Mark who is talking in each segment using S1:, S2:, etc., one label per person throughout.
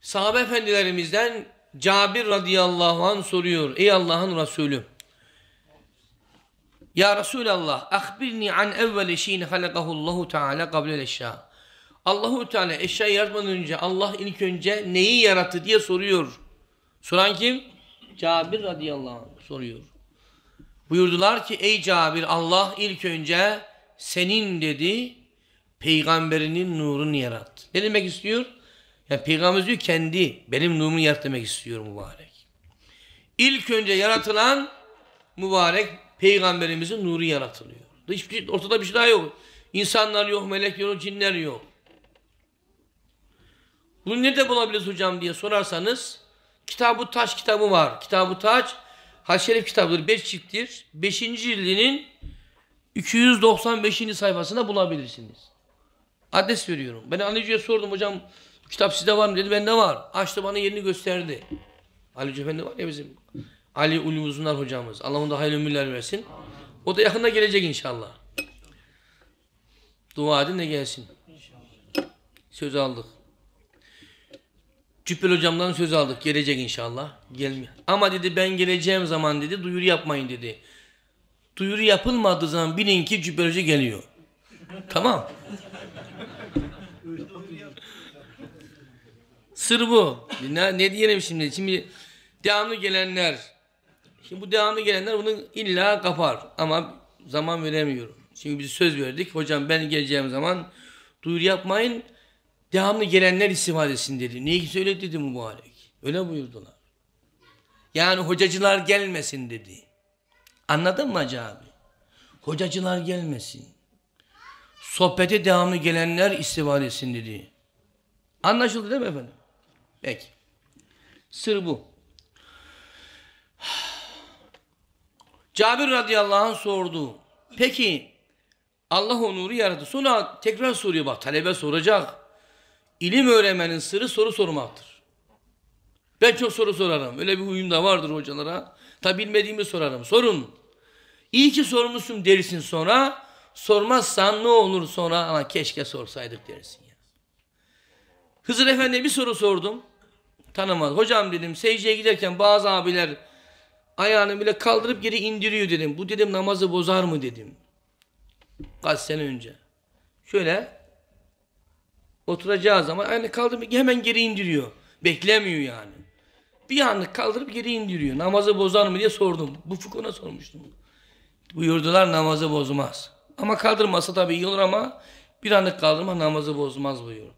S1: Sahabe efendilerimizden Cabir radıyallahu anh soruyor. Ey Allah'ın Resulü. Ya Resulallah, akbirni an evveli şeyin halakahullahu teala kablel eşya. Allahu Teala eşya yaratmadan önce Allah ilk önce neyi yarattı diye soruyor. Soran kim? Cabir radıyallahu anh soruyor. Buyurdular ki ey Cabir Allah ilk önce senin dedi peygamberinin nurunu yarattı. Ne demek istiyor? Yani peygamber diyor kendi benim nurumu yarat demek istiyor mübarek. İlk önce yaratılan mübarek peygamberimizin nuru yaratılıyor. Hiçbir şey, ortada bir şey daha yok. İnsanlar yok, melek yok, cinler yok. Bunu nerede de bulabiliriz hocam diye sorarsanız Kitabı Taç kitabı var. Kitabı Taç Haç Şerif kitabıdır. Beş çifttir. Beşinci cildinin 295. sayfasında bulabilirsiniz. Adres veriyorum. Ben anlayıcıya sordum hocam Kitap sizde var mı dedi. Bende var. Açtı bana yerini gösterdi. Ali Hoca Efendi var ya bizim. Ali Ulum Uzunlar hocamız. Allah onu da hayırlı ömürler versin. O da yakında gelecek inşallah. Dua edin de gelsin. Söz aldık. Cübbel hocamdan söz aldık. Gelecek inşallah. Gelmiyor. Ama dedi ben geleceğim zaman dedi duyuru yapmayın dedi. Duyuru yapılmadığı zaman bilin ki Cübbel hoca geliyor. tamam. Sır bu. Ne, ne diyelim şimdi? Şimdi devamlı gelenler. Şimdi bu devamlı gelenler bunu illa kapar. Ama zaman veremiyorum. Çünkü biz söz verdik. Hocam ben geleceğim zaman duyuru yapmayın. Devamlı gelenler istifadesin dedi. Niye ki öyle dedi mübarek. Öyle buyurdular. Yani hocacılar gelmesin dedi. Anladın mı Hacı abi? Hocacılar gelmesin. Sohbete devamlı gelenler istifade dedi. Anlaşıldı değil mi efendim? Peki. Sır bu. Cabir radıyallahu anh sordu. Peki Allah onuru yaradı. Sonra tekrar soruyor bak talebe soracak. İlim öğrenmenin sırrı soru sormaktır. Ben çok soru sorarım. Öyle bir huyum da vardır hocalara. Tabi bilmediğimi sorarım. Sorun. İyi ki sormuşsun dersin sonra. Sormazsan ne olur sonra? Ama keşke sorsaydık dersin ya. Hızır Efendi bir soru sordum. Tanımaz. Hocam dedim secdeye giderken bazı abiler ayağını bile kaldırıp geri indiriyor dedim. Bu dedim namazı bozar mı dedim. Kaç sene önce. Şöyle oturacağı zaman ayağını kaldırıp hemen geri indiriyor. Beklemiyor yani. Bir anlık kaldırıp geri indiriyor. Namazı bozar mı diye sordum. Bu fıkhına sormuştum. Buyurdular namazı bozmaz. Ama kaldırmasa tabii iyi olur ama bir anlık kaldırma namazı bozmaz buyurdular.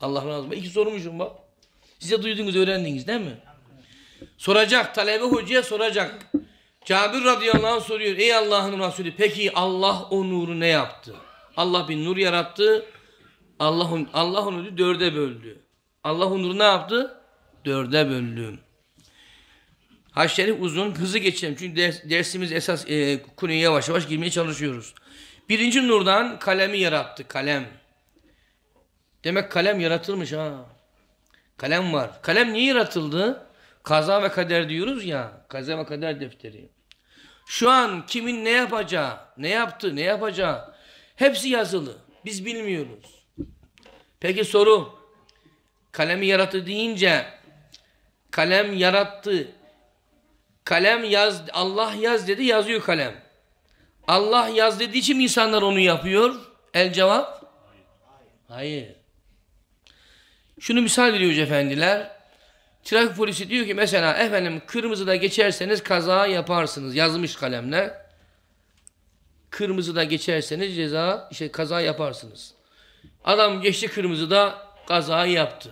S1: Allah razı olsun. İki sormuşum bak. Size duydunuz, öğrendiniz değil mi? Soracak, talebe hocaya soracak. Cabir radıyallahu anh soruyor. Ey Allah'ın Resulü peki Allah o nuru ne yaptı? Allah bir nur yarattı. Allah, Allah onu dörde böldü. Allah o nuru ne yaptı? Dörde böldü. Haşeri uzun, hızlı geçelim. Çünkü ders, dersimiz esas e, konuya yavaş yavaş girmeye çalışıyoruz. Birinci nurdan kalemi yarattı, kalem. Demek kalem yaratılmış ha. Kalem var. Kalem niye yaratıldı? Kaza ve kader diyoruz ya. Kaza ve kader defteri. Şu an kimin ne yapacağı, ne yaptı, ne yapacağı hepsi yazılı. Biz bilmiyoruz. Peki soru. Kalemi yarattı deyince kalem yarattı. Kalem yaz, Allah yaz dedi yazıyor kalem. Allah yaz dediği için insanlar onu yapıyor? El cevap? Hayır. Hayır şunu misal veriyor efendiler. Trafik polisi diyor ki mesela efendim kırmızıda geçerseniz kaza yaparsınız yazmış kalemle. Kırmızıda geçerseniz ceza işte kaza yaparsınız. Adam geçti kırmızıda kazayı yaptı.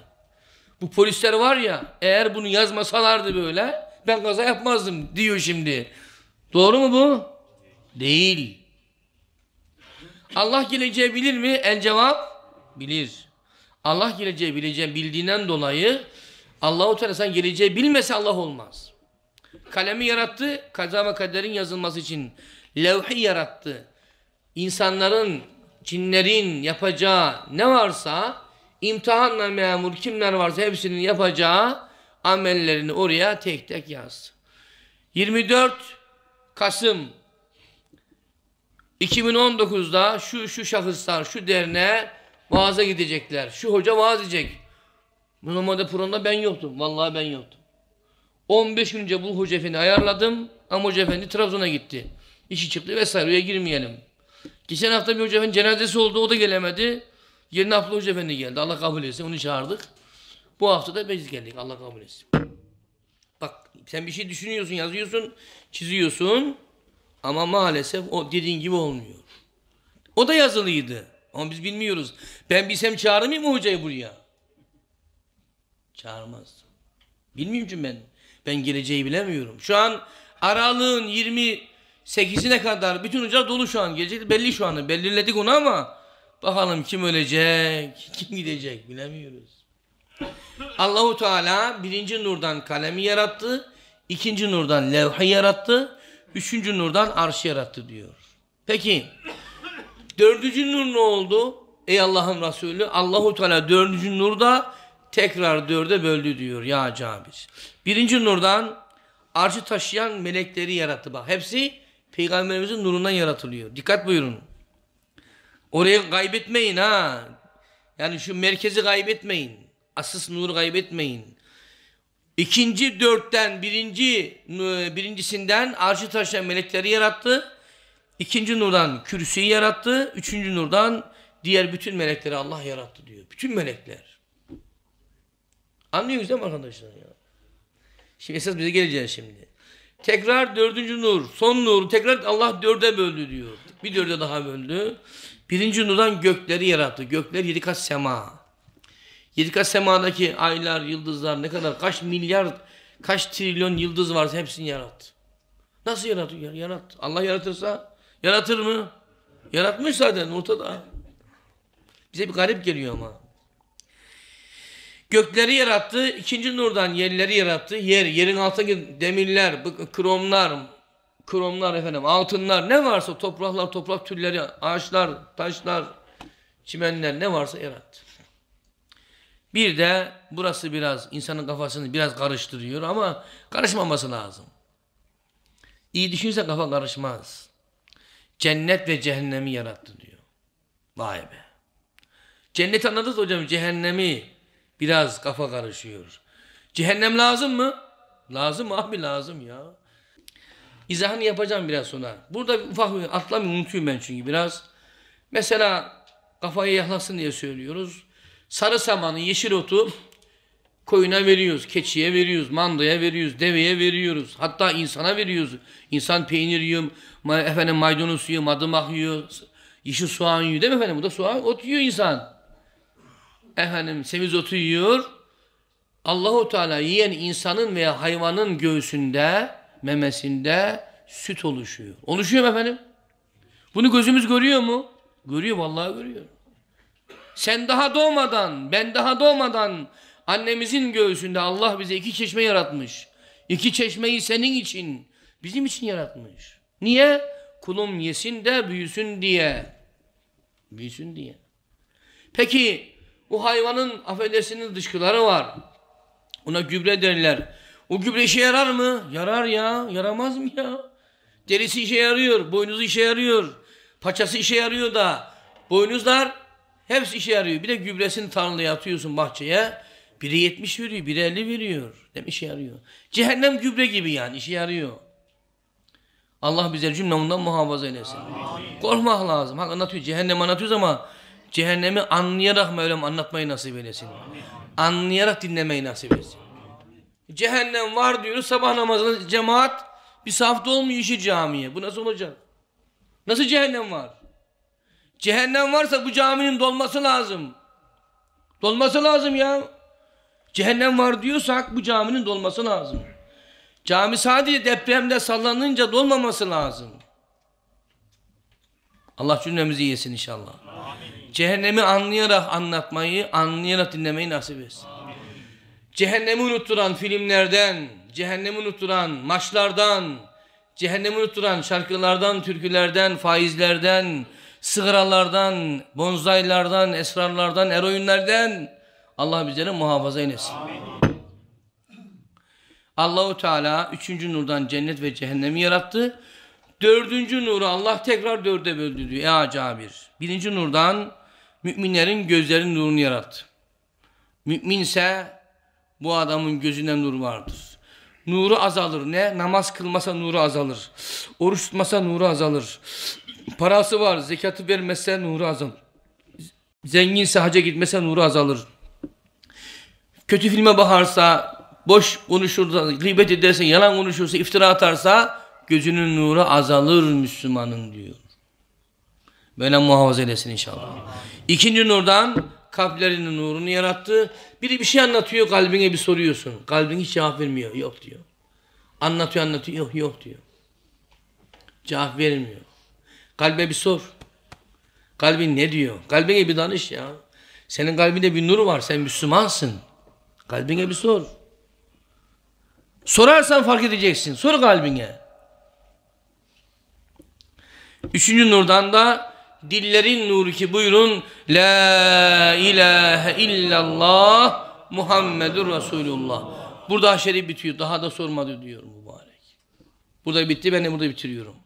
S1: Bu polisler var ya eğer bunu yazmasalardı böyle ben kaza yapmazdım diyor şimdi. Doğru mu bu? Değil. Allah geleceği bilir mi? El cevap bilir. Allah geleceği bileceği bildiğinden dolayı Allahu Teala sen geleceği bilmese Allah olmaz. Kalemi yarattı, kaza ve kaderin yazılması için levhi yarattı. İnsanların, cinlerin yapacağı ne varsa imtihanla memur kimler varsa hepsinin yapacağı amellerini oraya tek tek yazdı. 24 Kasım 2019'da şu şu şahıslar, şu derneğe Vaaza gidecekler. Şu hoca vaaz edecek. Bu normalde programda ben yoktum. Vallahi ben yoktum. 15 gün önce bu hoca efendi ayarladım. Ama hoca efendi Trabzon'a gitti. İşi çıktı vesaire. Oraya girmeyelim. Geçen hafta bir hoca efendi cenazesi oldu. O da gelemedi. Yerine hafta Hoca Efendi geldi. Allah kabul etsin. Onu çağırdık. Bu hafta da biz geldik. Allah kabul etsin. Bak sen bir şey düşünüyorsun, yazıyorsun, çiziyorsun. Ama maalesef o dediğin gibi olmuyor. O da yazılıydı. Ama biz bilmiyoruz. Ben bilsem çağırır mıyım hocayı buraya? Çağırmaz. Bilmiyorum ben. Ben geleceği bilemiyorum. Şu an aralığın 28'ine kadar bütün hoca dolu şu an. Gelecek belli şu anı. Belirledik onu ama bakalım kim ölecek, kim gidecek bilemiyoruz. Allahu Teala birinci nurdan kalemi yarattı, ikinci nurdan levhi yarattı, üçüncü nurdan arşı yarattı diyor. Peki Dördüncü nur ne oldu? Ey Allah'ın Resulü Allahu Teala dördüncü nurda tekrar dörde böldü diyor ya Cabir. Birinci nurdan arşı taşıyan melekleri yarattı bak. Hepsi peygamberimizin nurundan yaratılıyor. Dikkat buyurun. Orayı kaybetmeyin ha. Yani şu merkezi kaybetmeyin. Asıl nuru kaybetmeyin. İkinci dörtten birinci e, birincisinden arşı taşıyan melekleri yarattı. İkinci nurdan kürsüyü yarattı. Üçüncü nurdan diğer bütün melekleri Allah yarattı diyor. Bütün melekler. Anlıyoruz değil mi arkadaşlar? Ya? Şimdi esas bize geleceğiz şimdi. Tekrar dördüncü nur, son nur. Tekrar Allah dörde böldü diyor. Bir dörde daha böldü. Birinci nurdan gökleri yarattı. Gökler yedi kat sema. Yedi kat semadaki aylar, yıldızlar ne kadar, kaç milyar, kaç trilyon yıldız varsa hepsini yarattı. Nasıl yarattı? Yarattı. Allah yaratırsa Yaratır mı? Yaratmış zaten ortada. Bize bir garip geliyor ama. Gökleri yarattı, ikinci nurdan yerleri yarattı. Yer, yerin altındaki demirler, kromlar, kromlar efendim, altınlar ne varsa topraklar, toprak türleri, ağaçlar, taşlar, çimenler ne varsa yarattı. Bir de burası biraz insanın kafasını biraz karıştırıyor ama karışmaması lazım. İyi düşünse kafa karışmaz. Cennet ve cehennemi yarattı diyor. Vay be. Cennet anladınız hocam cehennemi biraz kafa karışıyor. Cehennem lazım mı? Lazım abi lazım ya. İzahını yapacağım biraz sonra. Burada ufak bir atlamayı unutuyorum ben çünkü biraz. Mesela kafayı yaklasın diye söylüyoruz. Sarı samanı, yeşil otu Koyuna veriyoruz, keçiye veriyoruz, mandaya veriyoruz, deveye veriyoruz. Hatta insana veriyoruz. İnsan peynir yiyor, ma efendim maydanoz yiyor, madımak yiyor, yeşil soğan yiyor değil mi efendim? Bu da soğan, ot yiyor insan. Efendim semiz otu yiyor. Allahu Teala yiyen insanın veya hayvanın göğsünde, memesinde süt oluşuyor. Oluşuyor mu efendim? Bunu gözümüz görüyor mu? Görüyor vallahi görüyor. Sen daha doğmadan, ben daha doğmadan Annemizin göğsünde Allah bize iki çeşme yaratmış. İki çeşmeyi senin için, bizim için yaratmış. Niye? Kulum yesin de büyüsün diye. Büyüsün diye. Peki bu hayvanın affedersiniz dışkıları var. Ona gübre derler. O gübre işe yarar mı? Yarar ya. Yaramaz mı ya? Derisi işe yarıyor. Boynuzu işe yarıyor. Paçası işe yarıyor da. Boynuzlar hepsi işe yarıyor. Bir de gübresini tarlaya atıyorsun bahçeye. Biri 70 veriyor, biri 50 veriyor. Dem işe yarıyor. Cehennem gübre gibi yani işe yarıyor. Allah bize cümle ondan muhafaza eylesin. Amin. Korkmak lazım. Hak anlatıyor. Cehennem anlatıyoruz ama cehennemi anlayarak Mevlam anlatmayı nasip eylesin. Amin. Anlayarak dinlemeyi nasip etsin. Cehennem var diyoruz. Sabah namazında cemaat bir safta olmuyor işi camiye. Bu nasıl olacak? Nasıl cehennem var? Cehennem varsa bu caminin dolması lazım. Dolması lazım ya. Cehennem var diyorsak bu caminin dolması lazım. Cami sadece depremde sallanınca dolmaması lazım. Allah cümlemizi yesin inşallah. Amin. Cehennemi anlayarak anlatmayı, anlayarak dinlemeyi nasip etsin. Amin. Cehennemi unutturan filmlerden, cehennemi unutturan maçlardan, cehennemi unutturan şarkılardan, türkülerden, faizlerden, sigaralardan, bonzaylardan, esrarlardan, eroinlerden, Allah bizleri muhafaza eylesin. Allahu Teala üçüncü nurdan cennet ve cehennemi yarattı. Dördüncü nuru Allah tekrar dörde böldü diyor. Ya Cabir. Birinci nurdan müminlerin gözlerinin nurunu yarattı. Müminse bu adamın gözünde nur vardır. Nuru azalır. Ne? Namaz kılmasa nuru azalır. Oruç tutmasa nuru azalır. Parası var. Zekatı vermezse nuru azalır. Zenginse haca gitmese nuru azalır kötü filme bakarsa, boş konuşursa, gıybet ederse, yalan konuşursa, iftira atarsa gözünün nuru azalır Müslümanın diyor. Böyle muhafaza eylesin inşallah. İkinci nurdan kalplerinin nurunu yarattı. Biri bir şey anlatıyor kalbine bir soruyorsun. Kalbin hiç cevap vermiyor. Yok diyor. Anlatıyor anlatıyor. Yok yok diyor. Cevap vermiyor. Kalbe bir sor. Kalbin ne diyor? Kalbine bir danış ya. Senin kalbinde bir nur var. Sen Müslümansın. Kalbine bir sor. Sorarsan fark edeceksin. Sor kalbine. Üçüncü nurdan da dillerin nuru ki buyurun La ilahe illallah Muhammedur Resulullah. Burada haşeri bitiyor. Daha da sormadı diyor mübarek. Burada bitti. Ben de burada bitiriyorum.